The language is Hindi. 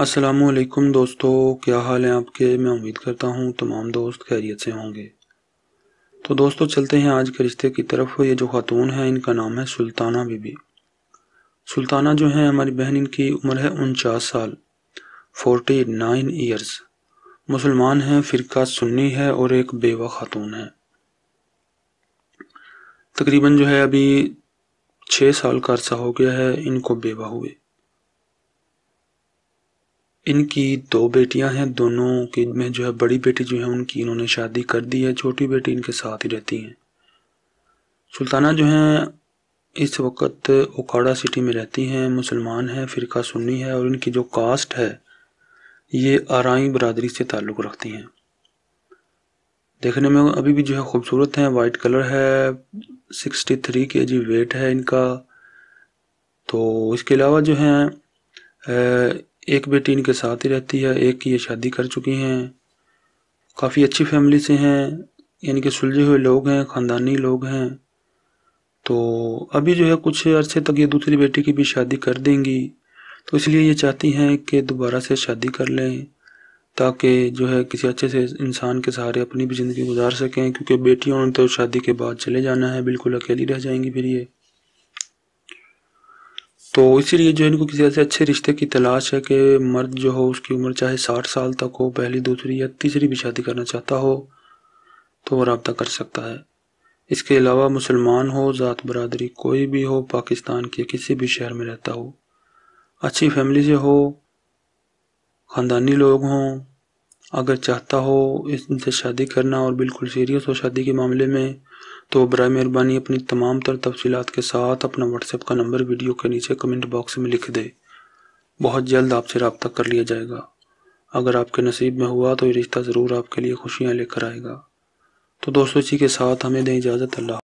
असलकुम दोस्तों क्या हाल है आपके मैं उम्मीद करता हूँ तमाम दोस्त खैरियत से होंगे तो दोस्तों चलते हैं आज के रिश्ते की तरफ ये जो खातून है इनका नाम है सुल्ताना बीबी सुल्ताना जो है हमारी बहन इनकी उम्र है उनचास साल फोर्टी नाइन ईयर्स मुसलमान हैं फ़िरका सुन्नी है और एक बेवा खातून है तकरीबन जो है अभी छः साल का अरसा हो गया है इनको बेवा हुए इनकी दो बेटियां हैं दोनों की में जो है बड़ी बेटी जो है उनकी इन्होंने शादी कर दी है छोटी बेटी इनके साथ ही रहती हैं सुल्ताना जो हैं इस वक्त ओकाड़ा सिटी में रहती हैं मुसलमान हैं फ़िरका सुन्नी है और इनकी जो कास्ट है ये आरई बरदरी से ताल्लुक़ रखती हैं देखने में अभी भी जो है खूबसूरत हैं वाइट कलर है sixty three K G wait है इनका तो इसके अलावा जो हैं एक बेटी इनके साथ ही रहती है एक की ये शादी कर चुकी हैं काफ़ी अच्छी फैमिली से हैं यानी कि सुलझे हुए लोग हैं ख़ानदानी लोग हैं तो अभी जो है कुछ अरसे तक ये दूसरी बेटी की भी शादी कर देंगी तो इसलिए ये चाहती हैं कि दोबारा से शादी कर लें ताकि जो है किसी अच्छे से इंसान के सहारे अपनी भी ज़िंदगी गुजार सकें क्योंकि बेटियों ने तो शादी के बाद चले जाना है बिल्कुल अकेली रह जाएंगी फिर ये तो इसीलिए जो इनको किसी ऐसे अच्छे रिश्ते की तलाश है कि मर्द जो हो उसकी उम्र चाहे साठ साल तक हो पहली दूसरी या तीसरी भी शादी करना चाहता हो तो वो रबता कर सकता है इसके अलावा मुसलमान हो ज़ात बरदरी कोई भी हो पाकिस्तान के किसी भी शहर में रहता हो अच्छी फैमिली से हो ख़ानदानी लोग हों अगर चाहता हो इनसे शादी करना और बिल्कुल सीरियस हो शादी के मामले में तो बर मेहरबानी अपनी तमाम तर तफसीत के साथ अपना व्हाट्सएप का नंबर वीडियो के नीचे कमेंट बॉक्स में लिख दे बहुत जल्द आपसे रबता कर लिया जाएगा अगर आपके नसीब में हुआ तो ये रिश्ता ज़रूर आपके लिए खुशियाँ लेकर आएगा तो दोस्तों इसी के साथ हमें दें इजाज़त अल्लाह